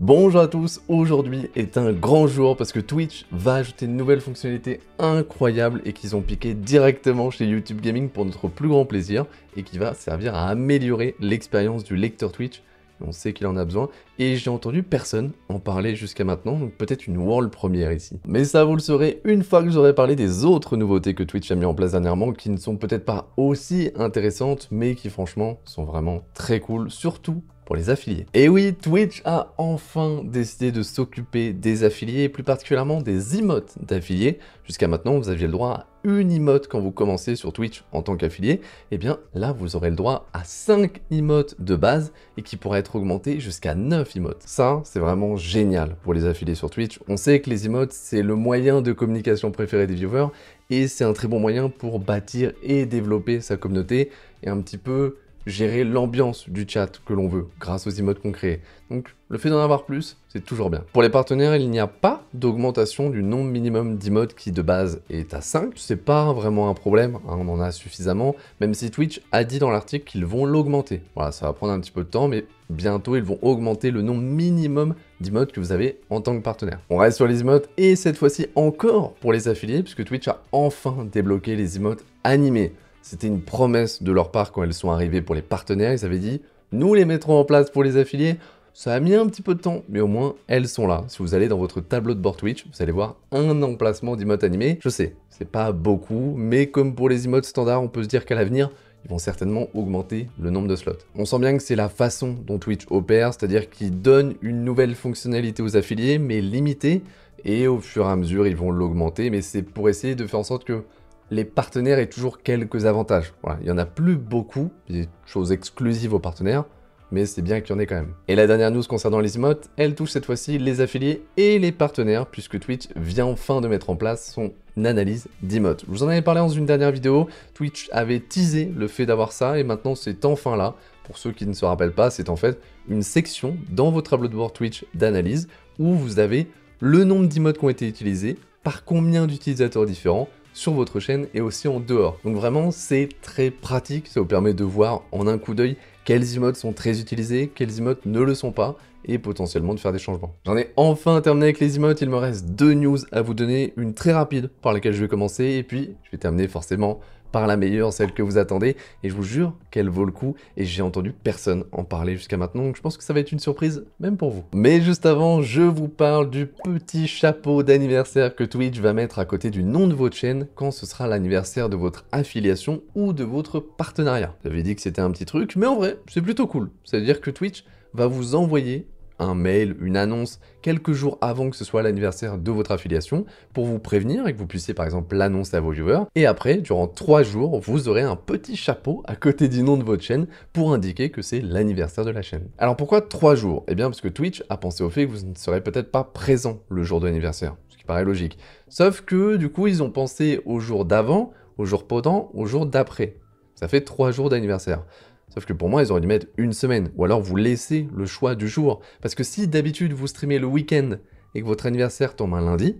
Bonjour à tous, aujourd'hui est un grand jour parce que Twitch va ajouter une nouvelle fonctionnalité incroyable et qu'ils ont piqué directement chez YouTube Gaming pour notre plus grand plaisir et qui va servir à améliorer l'expérience du lecteur Twitch. On sait qu'il en a besoin et j'ai entendu personne en parler jusqu'à maintenant, donc peut-être une world première ici. Mais ça vous le saurez une fois que j'aurai parlé des autres nouveautés que Twitch a mis en place dernièrement qui ne sont peut-être pas aussi intéressantes mais qui franchement sont vraiment très cool, surtout les affiliés. Et oui, Twitch a enfin décidé de s'occuper des affiliés, plus particulièrement des emotes d'affiliés. Jusqu'à maintenant, vous aviez le droit à une emote quand vous commencez sur Twitch en tant qu'affilié, et eh bien là vous aurez le droit à 5 emotes de base et qui pourraient être augmentées jusqu'à 9 emotes. Ça, c'est vraiment génial pour les affiliés sur Twitch. On sait que les emotes, c'est le moyen de communication préféré des viewers et c'est un très bon moyen pour bâtir et développer sa communauté et un petit peu gérer l'ambiance du chat que l'on veut grâce aux emotes qu'on crée. Donc le fait d'en avoir plus, c'est toujours bien. Pour les partenaires, il n'y a pas d'augmentation du nombre minimum d'emotes qui de base est à 5. C'est pas vraiment un problème, hein, on en a suffisamment, même si Twitch a dit dans l'article qu'ils vont l'augmenter. Voilà, ça va prendre un petit peu de temps, mais bientôt ils vont augmenter le nombre minimum d'emotes que vous avez en tant que partenaire. On reste sur les emotes et cette fois-ci encore pour les affiliés, puisque Twitch a enfin débloqué les emotes animés. C'était une promesse de leur part quand elles sont arrivées pour les partenaires. Ils avaient dit, nous les mettrons en place pour les affiliés. Ça a mis un petit peu de temps, mais au moins elles sont là. Si vous allez dans votre tableau de bord Twitch, vous allez voir un emplacement d'emote animé. Je sais, c'est pas beaucoup, mais comme pour les emotes standards, on peut se dire qu'à l'avenir, ils vont certainement augmenter le nombre de slots. On sent bien que c'est la façon dont Twitch opère, c'est-à-dire qu'ils donnent une nouvelle fonctionnalité aux affiliés, mais limitée, et au fur et à mesure, ils vont l'augmenter, mais c'est pour essayer de faire en sorte que les partenaires et toujours quelques avantages. Voilà, il n'y en a plus beaucoup, des choses exclusives aux partenaires, mais c'est bien qu'il y en ait quand même. Et la dernière news concernant les emotes, elle touche cette fois-ci les affiliés et les partenaires, puisque Twitch vient enfin de mettre en place son analyse d'emotes. Je vous en avais parlé dans une dernière vidéo, Twitch avait teasé le fait d'avoir ça, et maintenant c'est enfin là. Pour ceux qui ne se rappellent pas, c'est en fait une section dans votre tableau de bord Twitch d'analyse, où vous avez le nombre d'emotes qui ont été utilisés, par combien d'utilisateurs différents, sur votre chaîne et aussi en dehors. Donc vraiment, c'est très pratique, ça vous permet de voir en un coup d'œil quels emotes sont très utilisés, quels emotes ne le sont pas, et potentiellement de faire des changements. J'en ai enfin terminé avec les emotes, il me reste deux news à vous donner, une très rapide par laquelle je vais commencer, et puis je vais terminer forcément par la meilleure, celle que vous attendez, et je vous jure qu'elle vaut le coup, et j'ai entendu personne en parler jusqu'à maintenant, donc je pense que ça va être une surprise, même pour vous. Mais juste avant, je vous parle du petit chapeau d'anniversaire que Twitch va mettre à côté du nom de votre chaîne quand ce sera l'anniversaire de votre affiliation ou de votre partenariat. J'avais dit que c'était un petit truc, mais en vrai, c'est plutôt cool. C'est-à-dire que Twitch va vous envoyer un mail, une annonce, quelques jours avant que ce soit l'anniversaire de votre affiliation, pour vous prévenir et que vous puissiez par exemple l'annoncer à vos viewers. Et après, durant trois jours, vous aurez un petit chapeau à côté du nom de votre chaîne pour indiquer que c'est l'anniversaire de la chaîne. Alors pourquoi 3 jours Eh bien parce que Twitch a pensé au fait que vous ne serez peut-être pas présent le jour de l'anniversaire, ce qui paraît logique. Sauf que du coup, ils ont pensé au jour d'avant, au jour pendant, au jour d'après. Ça fait trois jours d'anniversaire. Sauf que pour moi, ils auraient dû mettre une semaine, ou alors vous laissez le choix du jour. Parce que si d'habitude vous streamez le week-end et que votre anniversaire tombe un lundi,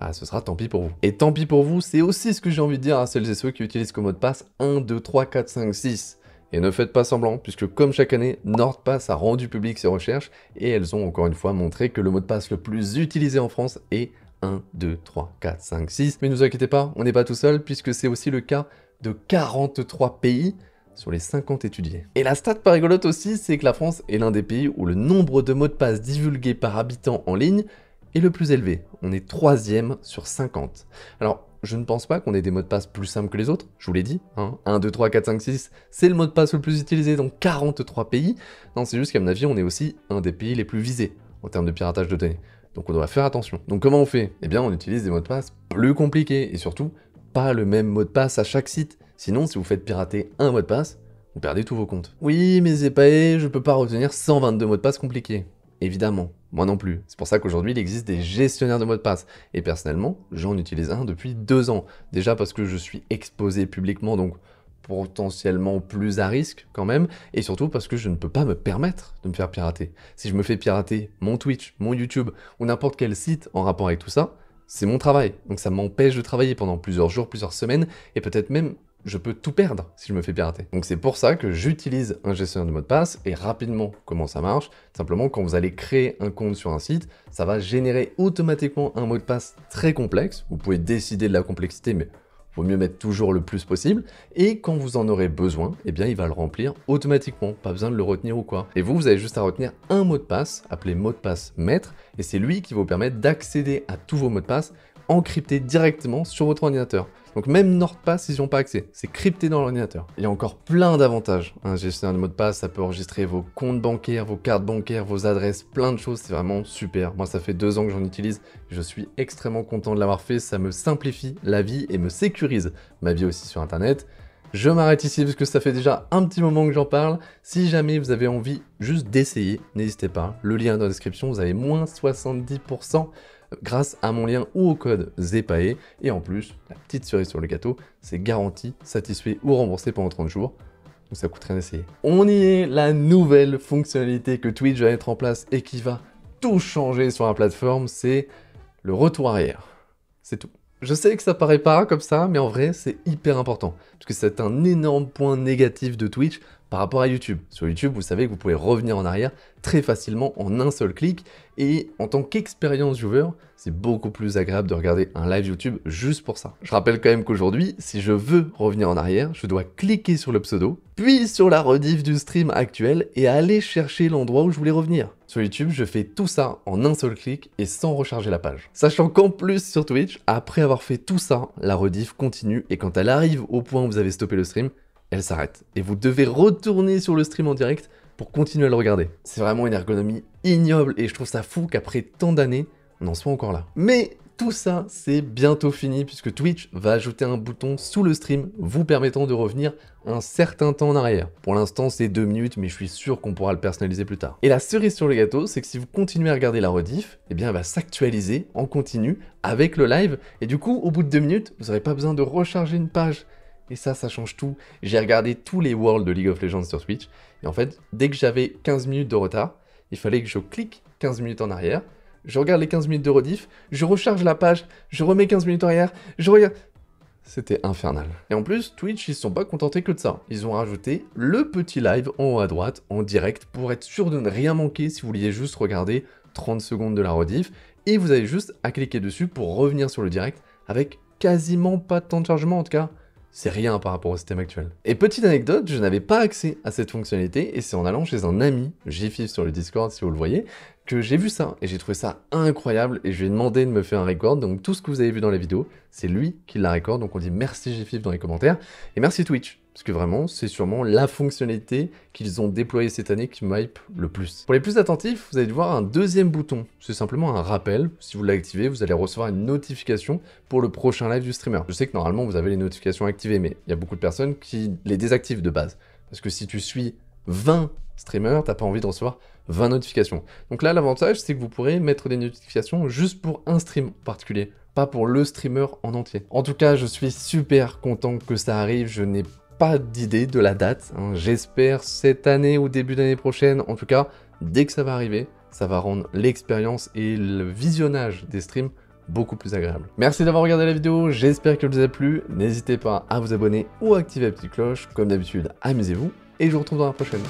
bah ce sera tant pis pour vous. Et tant pis pour vous, c'est aussi ce que j'ai envie de dire à celles et ceux qui utilisent comme mot de passe 1, 2, 3, 4, 5, 6. Et ne faites pas semblant, puisque comme chaque année, NordPass a rendu public ses recherches, et elles ont encore une fois montré que le mot de passe le plus utilisé en France est 1, 2, 3, 4, 5, 6. Mais ne vous inquiétez pas, on n'est pas tout seul, puisque c'est aussi le cas de 43 pays, sur les 50 étudiés. Et la stat pas rigolote aussi, c'est que la France est l'un des pays où le nombre de mots de passe divulgués par habitant en ligne est le plus élevé. On est troisième sur 50. Alors, je ne pense pas qu'on ait des mots de passe plus simples que les autres, je vous l'ai dit. 1, 2, 3, 4, 5, 6, c'est le mot de passe le plus utilisé dans 43 pays. Non, c'est juste qu'à mon avis, on est aussi un des pays les plus visés en termes de piratage de données. Donc on doit faire attention. Donc comment on fait Eh bien, on utilise des mots de passe plus compliqués et surtout pas le même mot de passe à chaque site. Sinon, si vous faites pirater un mot de passe, vous perdez tous vos comptes. Oui, mais Epae, je peux pas retenir 122 mots de passe compliqués. Évidemment, moi non plus. C'est pour ça qu'aujourd'hui, il existe des gestionnaires de mots de passe. Et personnellement, j'en utilise un depuis deux ans. Déjà parce que je suis exposé publiquement, donc potentiellement plus à risque quand même, et surtout parce que je ne peux pas me permettre de me faire pirater. Si je me fais pirater mon Twitch, mon YouTube ou n'importe quel site en rapport avec tout ça, c'est mon travail. Donc ça m'empêche de travailler pendant plusieurs jours, plusieurs semaines, et peut-être même je peux tout perdre si je me fais pirater. Donc c'est pour ça que j'utilise un gestionnaire de mot de passe et rapidement, comment ça marche Simplement, quand vous allez créer un compte sur un site, ça va générer automatiquement un mot de passe très complexe. Vous pouvez décider de la complexité, mais vaut mieux mettre toujours le plus possible. Et quand vous en aurez besoin, eh bien, il va le remplir automatiquement. Pas besoin de le retenir ou quoi. Et vous, vous avez juste à retenir un mot de passe, appelé mot de passe maître, et c'est lui qui va vous permettre d'accéder à tous vos mots de passe encrypté directement sur votre ordinateur. Donc même NordPass, ils n'y ont pas accès. C'est crypté dans l'ordinateur. Il y a encore plein d'avantages. Un gestionnaire de mot de passe, ça peut enregistrer vos comptes bancaires, vos cartes bancaires, vos adresses, plein de choses. C'est vraiment super. Moi, ça fait deux ans que j'en utilise. Je suis extrêmement content de l'avoir fait. Ça me simplifie la vie et me sécurise ma vie aussi sur Internet. Je m'arrête ici parce que ça fait déjà un petit moment que j'en parle. Si jamais vous avez envie juste d'essayer, n'hésitez pas. Le lien est dans la description, vous avez moins 70% grâce à mon lien ou au code ZEPAE. Et en plus, la petite cerise sur le gâteau, c'est garanti, satisfait ou remboursé pendant 30 jours. Donc ça coûte rien d'essayer. On y est, la nouvelle fonctionnalité que Twitch va mettre en place et qui va tout changer sur la plateforme, c'est le retour arrière. C'est tout. Je sais que ça paraît pas comme ça, mais en vrai, c'est hyper important. Parce que c'est un énorme point négatif de Twitch par rapport à YouTube. Sur YouTube, vous savez que vous pouvez revenir en arrière très facilement en un seul clic et en tant qu'expérience joueur, c'est beaucoup plus agréable de regarder un live YouTube juste pour ça. Je rappelle quand même qu'aujourd'hui, si je veux revenir en arrière, je dois cliquer sur le pseudo, puis sur la rediff du stream actuel et aller chercher l'endroit où je voulais revenir. Sur YouTube, je fais tout ça en un seul clic et sans recharger la page. Sachant qu'en plus sur Twitch, après avoir fait tout ça, la rediff continue et quand elle arrive au point où vous avez stoppé le stream, elle s'arrête. Et vous devez retourner sur le stream en direct pour continuer à le regarder. C'est vraiment une ergonomie ignoble et je trouve ça fou qu'après tant d'années, on en soit encore là. Mais tout ça, c'est bientôt fini puisque Twitch va ajouter un bouton sous le stream vous permettant de revenir un certain temps en arrière. Pour l'instant, c'est deux minutes, mais je suis sûr qu'on pourra le personnaliser plus tard. Et la cerise sur le gâteau, c'est que si vous continuez à regarder la rediff, eh bien, elle va s'actualiser en continu avec le live. Et du coup, au bout de deux minutes, vous n'aurez pas besoin de recharger une page. Et ça, ça change tout. J'ai regardé tous les worlds de League of Legends sur Twitch. Et en fait, dès que j'avais 15 minutes de retard, il fallait que je clique 15 minutes en arrière. Je regarde les 15 minutes de rediff, je recharge la page, je remets 15 minutes en arrière, je regarde. C'était infernal. Et en plus, Twitch, ils se sont pas contentés que de ça. Ils ont rajouté le petit live en haut à droite, en direct, pour être sûr de ne rien manquer si vous vouliez juste regarder 30 secondes de la rediff. Et vous avez juste à cliquer dessus pour revenir sur le direct avec quasiment pas de temps de chargement en tout cas. C'est rien par rapport au système actuel. Et petite anecdote, je n'avais pas accès à cette fonctionnalité, et c'est en allant chez un ami, GFIF sur le Discord si vous le voyez, que j'ai vu ça, et j'ai trouvé ça incroyable, et je lui ai demandé de me faire un record, donc tout ce que vous avez vu dans la vidéo, c'est lui qui la record, donc on dit merci GFIF dans les commentaires, et merci Twitch parce que vraiment, c'est sûrement la fonctionnalité qu'ils ont déployée cette année qui m'hype le plus. Pour les plus attentifs, vous allez voir un deuxième bouton. C'est simplement un rappel. Si vous l'activez, vous allez recevoir une notification pour le prochain live du streamer. Je sais que normalement, vous avez les notifications activées, mais il y a beaucoup de personnes qui les désactivent de base. Parce que si tu suis 20 streamers, t'as pas envie de recevoir 20 notifications. Donc là, l'avantage, c'est que vous pourrez mettre des notifications juste pour un stream en particulier pas pour le streamer en entier. En tout cas, je suis super content que ça arrive, je n'ai pas d'idée de la date. Hein. J'espère cette année ou début d'année prochaine. En tout cas, dès que ça va arriver, ça va rendre l'expérience et le visionnage des streams beaucoup plus agréable. Merci d'avoir regardé la vidéo, j'espère qu'elle vous a plu. N'hésitez pas à vous abonner ou activer la petite cloche. Comme d'habitude, amusez-vous et je vous retrouve dans la prochaine.